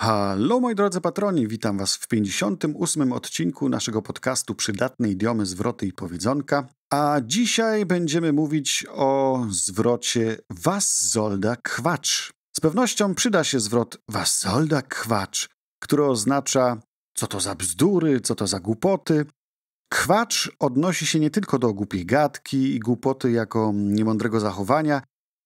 Halo moi drodzy patroni, witam was w 58 odcinku naszego podcastu Przydatne idiomy, zwroty i powiedzonka. A dzisiaj będziemy mówić o zwrocie Waszolda Kwacz. Z pewnością przyda się zwrot Waszolda Kwacz, który oznacza co to za bzdury, co to za głupoty. Kwacz odnosi się nie tylko do głupiej gadki i głupoty jako niemądrego zachowania,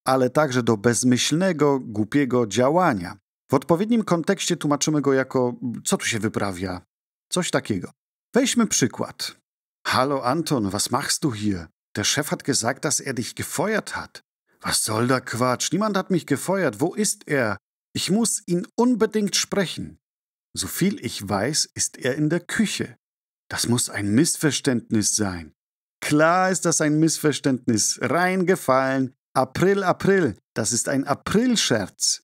ale także do bezmyślnego, głupiego działania. W odpowiednim kontekście tłumaczymy go jako co tu się wyprawia? Coś takiego. Weźmy przykład. Hallo Anton, was machst du hier? Der Chef hat gesagt, dass er dich gefeuert hat. Was soll der Quatsch? Niemand hat mich gefeuert. Wo ist er? Ich muss ihn unbedingt sprechen. Soviel ich weiß, ist er in der Küche. Das muss ein Missverständnis sein. Klar ist das ein Missverständnis. Reingefallen. April, April. Das ist ein Aprilscherz.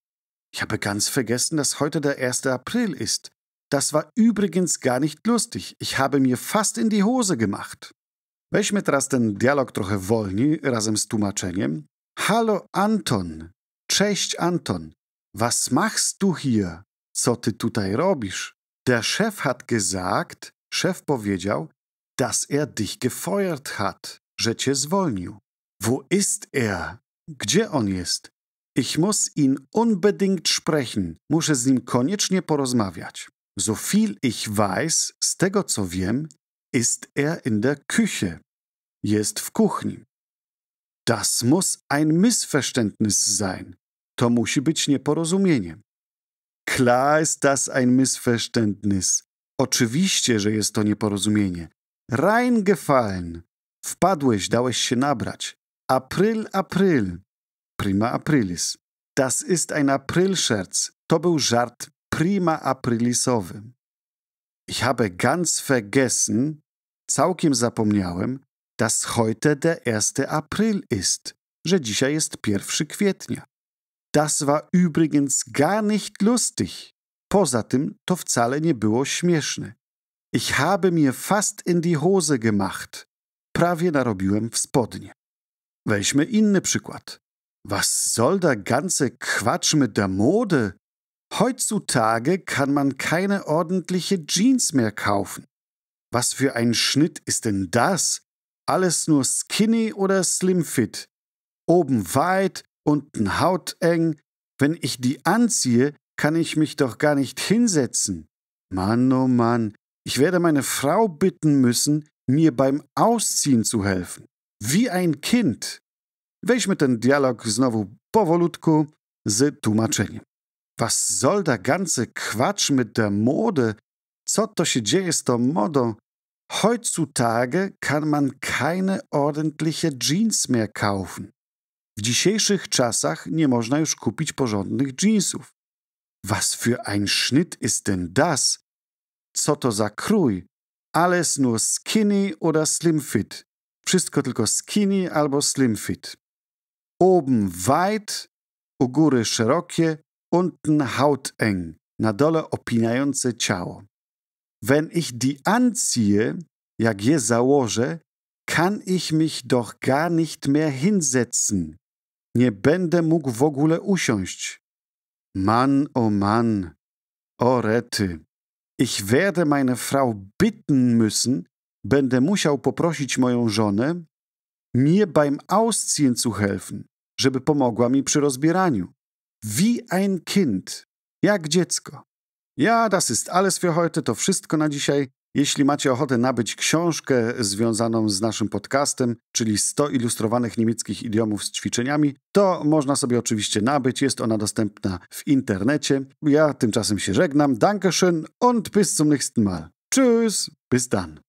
Ich habe ganz vergessen, dass heute der 1. April ist. Das war übrigens gar nicht lustig. Ich habe mir fast in die Hose gemacht. Weźmy teraz ten dialog trochę wolniej, razem z tłumaczeniem. Hallo Anton. Cześć Anton. Was machst du hier? Co ty tutaj robisz? Der Chef hat gesagt, Chef powiedział, dass er dich gefeuert hat, że cię zwolnił. Wo ist er? Gdzie on jest? Ich muss ihn unbedingt sprechen. Muszę z nim koniecznie porozmawiać. So viel ich weiß, z tego co wiem, ist er in der Küche. Jest w kuchni. Das muss ein Missverständnis sein. To musi być nieporozumienie. Klar ist das ein Missverständnis. Oczywiście, że jest to nieporozumienie. Reingefallen. Wpadłeś, dałeś się nabrać. April, April. Prima Aprilis. Das ist ein Aprilscherz. To był żart prima aprilisowy. Ich habe ganz vergessen, całkiem zapomniałem, dass heute der 1. April ist, że dzisiaj jest 1 kwietnia. Das war übrigens gar nicht lustig. Poza tym to wcale nie było śmieszne. Ich habe mir fast in die Hose gemacht. Prawie narobiłem w spodnie. Weźmy inny przykład. Was soll der ganze Quatsch mit der Mode? Heutzutage kann man keine ordentliche Jeans mehr kaufen. Was für ein Schnitt ist denn das? Alles nur skinny oder slimfit. Oben weit, unten hauteng. Wenn ich die anziehe, kann ich mich doch gar nicht hinsetzen. Mann, oh Mann, ich werde meine Frau bitten müssen, mir beim Ausziehen zu helfen. Wie ein Kind. Weźmy ten dialog znowu powolutku z tłumaczeniem. Was soll der ganze kwacz mit der Mode? Co to się dzieje z tą modą? Heutzutage kann man keine ordentliche Jeans mehr kaufen. W dzisiejszych czasach nie można już kupić porządnych jeansów. Was für ein Schnitt ist denn das? Co to za krój? Alles nur skinny oder slim fit. Wszystko tylko skinny albo slim fit. Oben weit, u góry szerokie, unten hauteng, na dole opinające ciało. Wenn ich die anziehe, jak je założę, kann ich mich doch gar nicht mehr hinsetzen. Nie będę mógł w ogóle usiąść. Mann, o oh Mann, o rety. Ich werde meine Frau bitten müssen, będę musiał poprosić moją żonę, mir beim Ausziehen zu helfen, żeby pomogła mi przy rozbieraniu. Wie ein Kind, jak dziecko. Ja, das ist alles für heute, to wszystko na dzisiaj. Jeśli macie ochotę nabyć książkę związaną z naszym podcastem, czyli 100 ilustrowanych niemieckich idiomów z ćwiczeniami, to można sobie oczywiście nabyć. Jest ona dostępna w internecie. Ja tymczasem się żegnam. Dankeschön und bis zum nächsten Mal. Tschüss, bis dann.